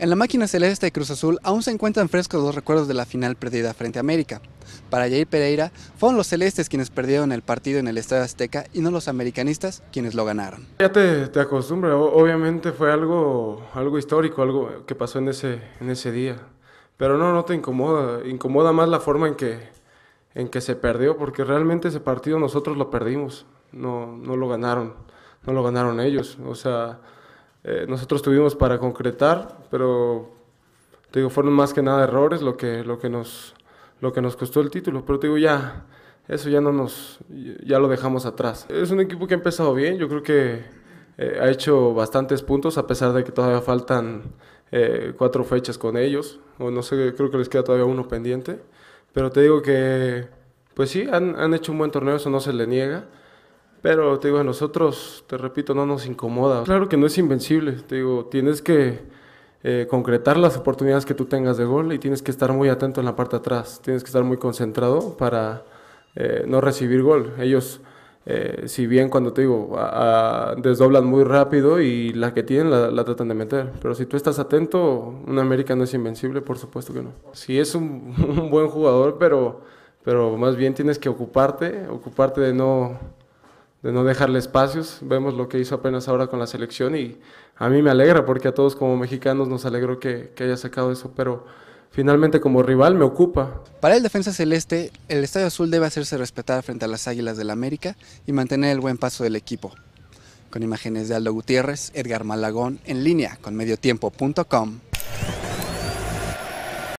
En la máquina celeste de Cruz Azul aún se encuentran frescos los recuerdos de la final perdida frente a América. Para Jair Pereira, fueron los celestes quienes perdieron el partido en el Estadio Azteca y no los americanistas quienes lo ganaron. Ya te, te acostumbras, obviamente fue algo, algo histórico, algo que pasó en ese, en ese día. Pero no, no te incomoda, incomoda más la forma en que, en que se perdió, porque realmente ese partido nosotros lo perdimos, no, no lo ganaron, no lo ganaron ellos. O sea, eh, nosotros tuvimos para concretar, pero te digo, fueron más que nada errores lo que, lo nos, lo que nos costó el título. Pero te digo, ya, eso ya no nos, ya lo dejamos atrás. Es un equipo que ha empezado bien, yo creo que eh, ha hecho bastantes puntos, a pesar de que todavía faltan eh, cuatro fechas con ellos, o no sé, creo que les queda todavía uno pendiente. Pero te digo que, pues sí, han, han hecho un buen torneo, eso no se le niega pero te digo, a nosotros, te repito, no nos incomoda. Claro que no es invencible, te digo, tienes que eh, concretar las oportunidades que tú tengas de gol y tienes que estar muy atento en la parte de atrás, tienes que estar muy concentrado para eh, no recibir gol. Ellos, eh, si bien cuando te digo, desdoblan muy rápido y la que tienen la, tratan de meter, pero si tú estás atento, un América no es invencible, por supuesto que no. Sí es un, un buen jugador, pero, pero más bien tienes que ocuparte, ocuparte de no de no dejarle espacios. Vemos lo que hizo apenas ahora con la selección y a mí me alegra porque a todos como mexicanos nos alegró que, haya sacado eso, pero finalmente como rival me ocupa. Para el defensa celeste, el Estadio Azul debe hacerse respetar frente a las Águilas del la América y mantener el buen paso del equipo. Con imágenes de Aldo Gutiérrez, Edgar Malagón, en línea con mediotiempo.com.